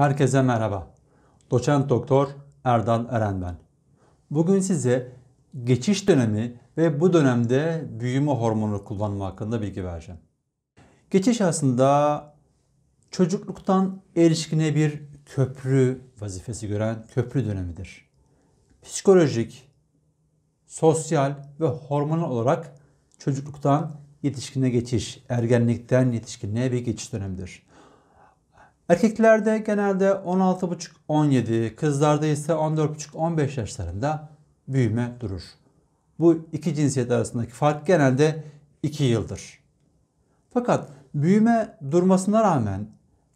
Herkese merhaba. Doçent Doktor Erdal Eren ben. Bugün size geçiş dönemi ve bu dönemde büyüme hormonu kullanma hakkında bilgi vereceğim. Geçiş aslında çocukluktan erişkine bir köprü vazifesi gören köprü dönemidir. Psikolojik, sosyal ve hormonal olarak çocukluktan yetişkine geçiş, ergenlikten yetişkinliğe bir geçiş dönemidir. Erkeklerde genelde 16,5-17, kızlarda ise 14,5-15 yaşlarında büyüme durur. Bu iki cinsiyet arasındaki fark genelde 2 yıldır. Fakat büyüme durmasına rağmen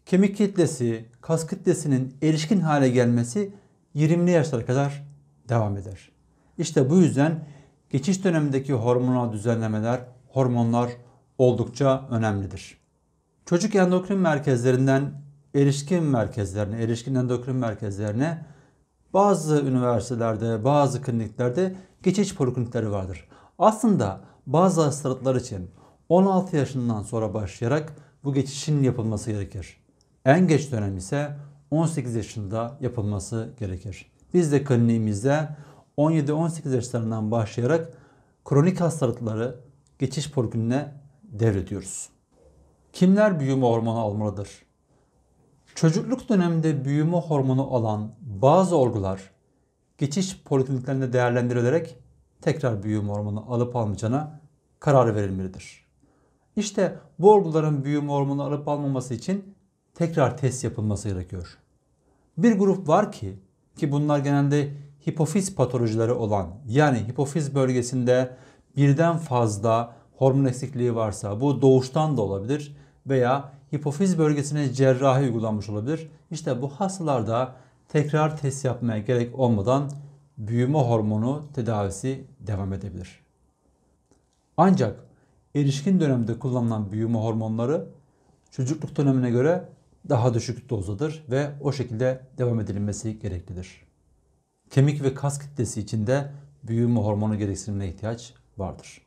kemik kitlesi, kas kitlesinin erişkin hale gelmesi 20'li yaşlara kadar devam eder. İşte bu yüzden geçiş dönemindeki hormonal düzenlemeler, hormonlar oldukça önemlidir. Çocuk endokrin merkezlerinden erişkin merkezlerine, erişkin endokrin merkezlerine bazı üniversitelerde, bazı kliniklerde geçiş poliklinikleri vardır. Aslında bazı hastalıklar için 16 yaşından sonra başlayarak bu geçişin yapılması gerekir. En geç dönem ise 18 yaşında yapılması gerekir. Biz de kliniğimizde 17-18 yaşlarından başlayarak kronik hastalıkları geçiş polikliniğine devrediyoruz. Kimler büyüme hormonu almalıdır? Çocukluk döneminde büyüme hormonu olan bazı olgular geçiş polikliniklerinde değerlendirilerek tekrar büyüme hormonu alıp almayacağına karar verilmelidir. İşte bu olguların büyüme hormonu alıp almaması için tekrar test yapılması gerekiyor. Bir grup var ki ki bunlar genelde hipofiz patolojileri olan yani hipofiz bölgesinde birden fazla hormon eksikliği varsa bu doğuştan da olabilir veya hipofiz bölgesine cerrahi uygulanmış olabilir. İşte bu hastalarda tekrar test yapmaya gerek olmadan büyüme hormonu tedavisi devam edebilir. Ancak erişkin dönemde kullanılan büyüme hormonları çocukluk dönemine göre daha düşük dozdadır ve o şekilde devam edilmesi gereklidir. Kemik ve kas kitlesi içinde büyüme hormonu gereksinimine ihtiyaç vardır.